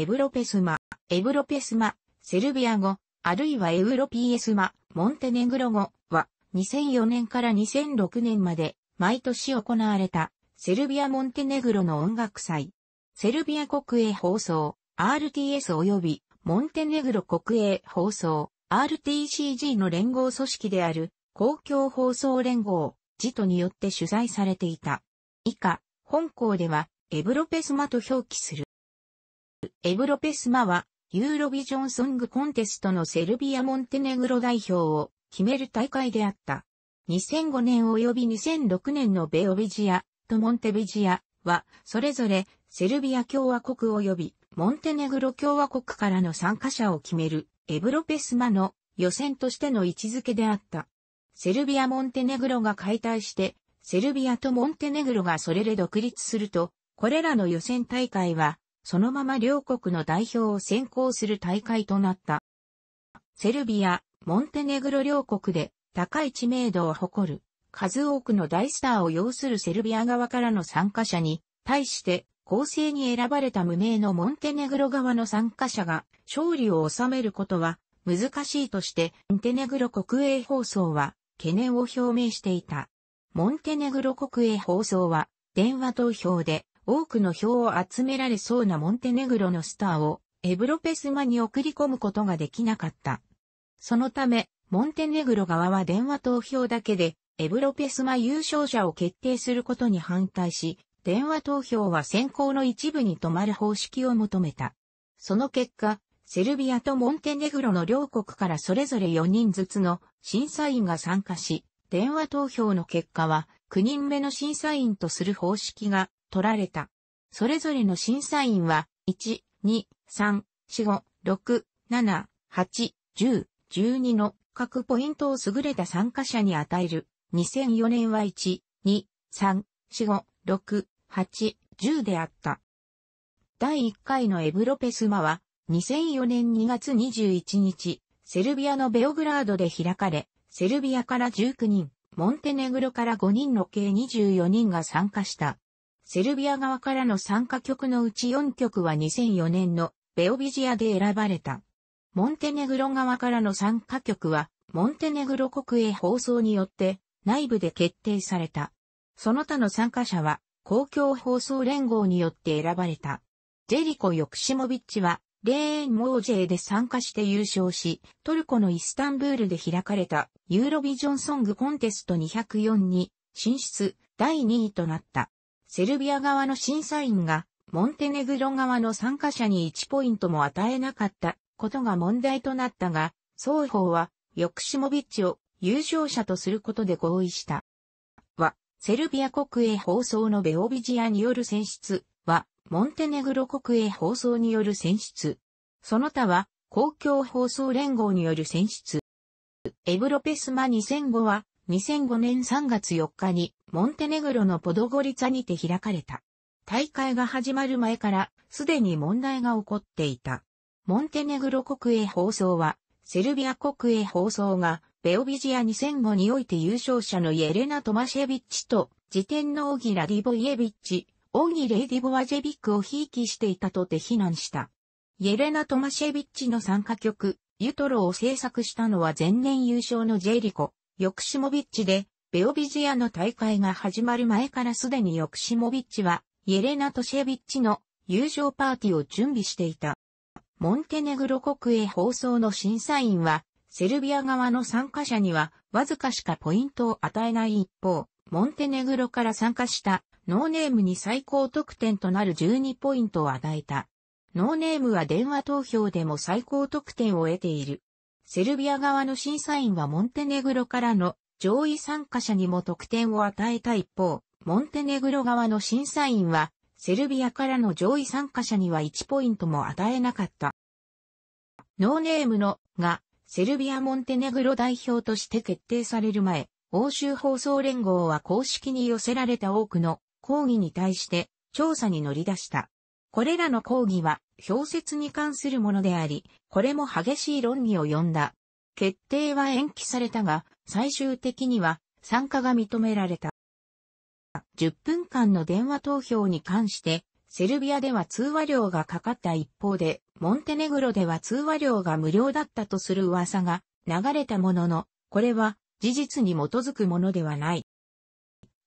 エブロペスマ、エブロペスマ、セルビア語、あるいはエウロピエスマ、モンテネグロ語は、2004年から2006年まで、毎年行われた、セルビア・モンテネグロの音楽祭。セルビア国営放送、RTS 及び、モンテネグロ国営放送、RTCG の連合組織である、公共放送連合、ジトによって取材されていた。以下、本校では、エブロペスマと表記する。エブロペスマは、ユーロビジョンソングコンテストのセルビア・モンテネグロ代表を決める大会であった。2005年及び2006年のベオビジアとモンテビジアは、それぞれセルビア共和国及びモンテネグロ共和国からの参加者を決めるエブロペスマの予選としての位置づけであった。セルビア・モンテネグロが解体して、セルビアとモンテネグロがそれで独立すると、これらの予選大会はそのまま両国の代表を選考する大会となった。セルビア、モンテネグロ両国で高い知名度を誇る数多くの大スターを要するセルビア側からの参加者に対して公正に選ばれた無名のモンテネグロ側の参加者が勝利を収めることは難しいとしてモンテネグロ国営放送は懸念を表明していた。モンテネグロ国営放送は電話投票で多くの票を集められそうなモンテネグロのスターをエブロペスマに送り込むことができなかった。そのため、モンテネグロ側は電話投票だけで、エブロペスマ優勝者を決定することに反対し、電話投票は選考の一部に止まる方式を求めた。その結果、セルビアとモンテネグロの両国からそれぞれ4人ずつの審査員が参加し、電話投票の結果は9人目の審査員とする方式が取られた。それぞれの審査員は、1、2、3、4、5、6、7、8、10、12の各ポイントを優れた参加者に与える。2004年は1、2、3、4、5、6、8、10であった。第1回のエブロペスマは、2004年2月21日、セルビアのベオグラードで開かれ、セルビアから19人、モンテネグロから5人の計24人が参加した。セルビア側からの参加曲のうち4曲は2004年のベオビジアで選ばれた。モンテネグロ側からの参加曲は、モンテネグロ国営放送によって内部で決定された。その他の参加者は公共放送連合によって選ばれた。ジェリコ・ヨクシモビッチはレーン・モージェで参加して優勝し、トルコのイスタンブールで開かれたユーロビジョンソングコンテスト204に進出第2位となった。セルビア側の審査員が、モンテネグロ側の参加者に1ポイントも与えなかったことが問題となったが、双方は、ヨクシモビッチを優勝者とすることで合意した。は、セルビア国営放送のベオビジアによる選出は、モンテネグロ国営放送による選出。その他は、公共放送連合による選出。エブロペスマ2005は、2005年3月4日にモンテネグロのポドゴリツァにて開かれた。大会が始まる前からすでに問題が起こっていた。モンテネグロ国営放送はセルビア国営放送がベオビジア2005において優勝者のイエレナ・トマシェビッチと時点のオギラ・ディボイエビッチ、オギレイ・ディボワジェビックをひいきしていたとて非難した。イエレナ・トマシェビッチの参加曲、ユトロを制作したのは前年優勝のジェリコ、ヨクシモビッチで、ベオビジアの大会が始まる前からすでにヨクシモビッチは、イエレナ・トシェビッチの友情パーティーを準備していた。モンテネグロ国営放送の審査員は、セルビア側の参加者には、わずかしかポイントを与えない一方、モンテネグロから参加したノーネームに最高得点となる12ポイントを与えた。ノーネームは電話投票でも最高得点を得ている。セルビア側の審査員はモンテネグロからの上位参加者にも得点を与えた一方、モンテネグロ側の審査員は、セルビアからの上位参加者には1ポイントも与えなかった。ノーネームのが、セルビア・モンテネグロ代表として決定される前、欧州放送連合は公式に寄せられた多くの抗議に対して調査に乗り出した。これらの講義は、氷説に関するものであり、これも激しい論議を呼んだ。決定は延期されたが、最終的には参加が認められた。10分間の電話投票に関して、セルビアでは通話料がかかった一方で、モンテネグロでは通話料が無料だったとする噂が流れたものの、これは事実に基づくものではない。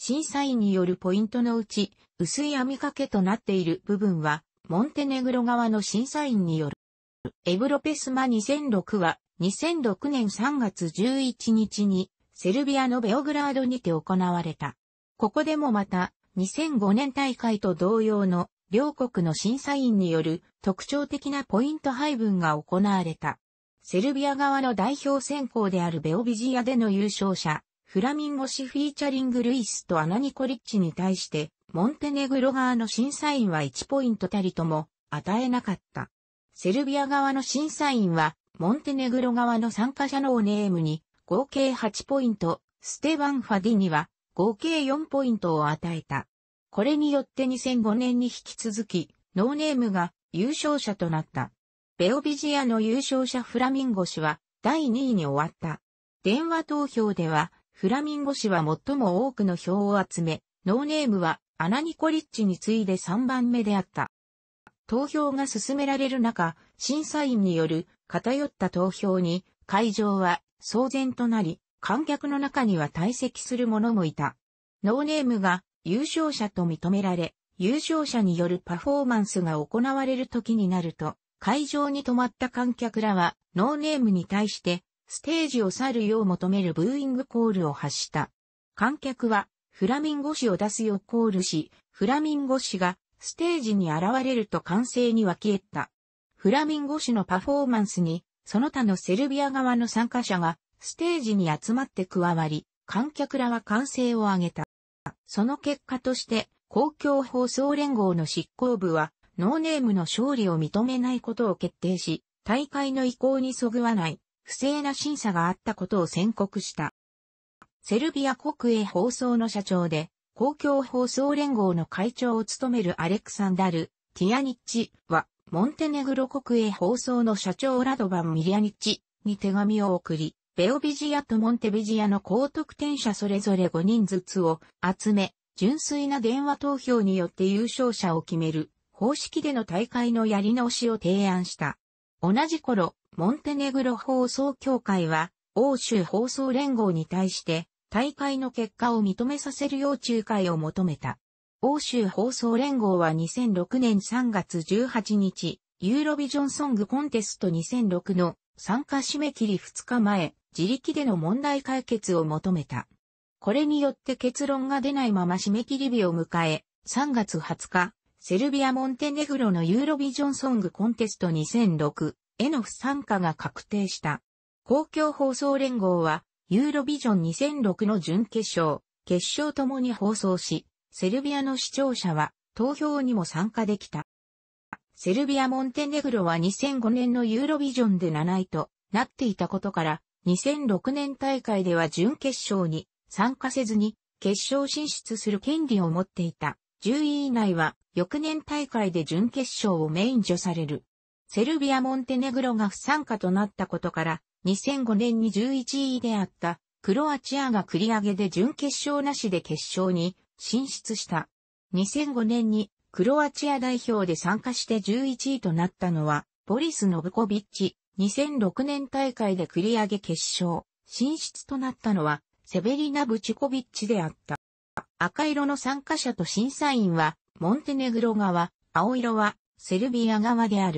審査員によるポイントのうち、薄い網掛けとなっている部分は、モンテネグロ側の審査員による。エブロペスマ2006は、2006年3月11日に、セルビアのベオグラードにて行われた。ここでもまた、2005年大会と同様の、両国の審査員による特徴的なポイント配分が行われた。セルビア側の代表選考であるベオビジアでの優勝者、フラミンゴシフィーチャリングルイスとアナニコリッチに対して、モンテネグロ側の審査員は1ポイントたりとも与えなかった。セルビア側の審査員は、モンテネグロ側の参加者のオネームに合計8ポイント、ステバン・ファディには合計4ポイントを与えた。これによって2005年に引き続き、ノーネームが優勝者となった。ベオビジアの優勝者フラミンゴ氏は第2位に終わった。電話投票ではフラミンゴ氏は最も多くの票を集め、ノーネームはアナニコリッチに次いで3番目であった。投票が進められる中、審査員による偏った投票に会場は騒然となり、観客の中には退席する者もいた。ノーネームが優勝者と認められ、優勝者によるパフォーマンスが行われる時になると、会場に泊まった観客らはノーネームに対してステージを去るよう求めるブーイングコールを発した。観客は、フラミンゴ氏を出すようコールし、フラミンゴ氏が、ステージに現れると歓声に沸き入った。フラミンゴ氏のパフォーマンスに、その他のセルビア側の参加者が、ステージに集まって加わり、観客らは歓声を上げた。その結果として、公共放送連合の執行部は、ノーネームの勝利を認めないことを決定し、大会の意向にそぐわない不正な審査があったことを宣告した。セルビア国営放送の社長で、公共放送連合の会長を務めるアレクサンダル・ティアニッチは、モンテネグロ国営放送の社長ラドバン・ミリアニッチに手紙を送り、ベオビジアとモンテビジアの高得点者それぞれ5人ずつを集め、純粋な電話投票によって優勝者を決める方式での大会のやり直しを提案した。同じ頃、モンテネグロ放送協会は、欧州放送連合に対して、大会の結果を認めさせるよう仲介を求めた。欧州放送連合は2006年3月18日、ユーロビジョンソングコンテスト2006の参加締め切り2日前、自力での問題解決を求めた。これによって結論が出ないまま締め切り日を迎え、3月20日、セルビア・モンテネグロのユーロビジョンソングコンテスト2006への不参加が確定した。公共放送連合は、ユーロビジョン2006の準決勝、決勝ともに放送し、セルビアの視聴者は投票にも参加できた。セルビア・モンテネグロは2005年のユーロビジョンで7位となっていたことから、2006年大会では準決勝に参加せずに決勝進出する権利を持っていた。10位以内は翌年大会で準決勝を免除される。セルビア・モンテネグロが不参加となったことから、2005年に11位であったクロアチアが繰り上げで準決勝なしで決勝に進出した。2005年にクロアチア代表で参加して11位となったのは、ボリス・ノブコビッチ。2006年大会で繰り上げ決勝、進出となったのは、セベリナ・ブチコビッチであった。赤色の参加者と審査員は、モンテネグロ側、青色は、セルビア側である。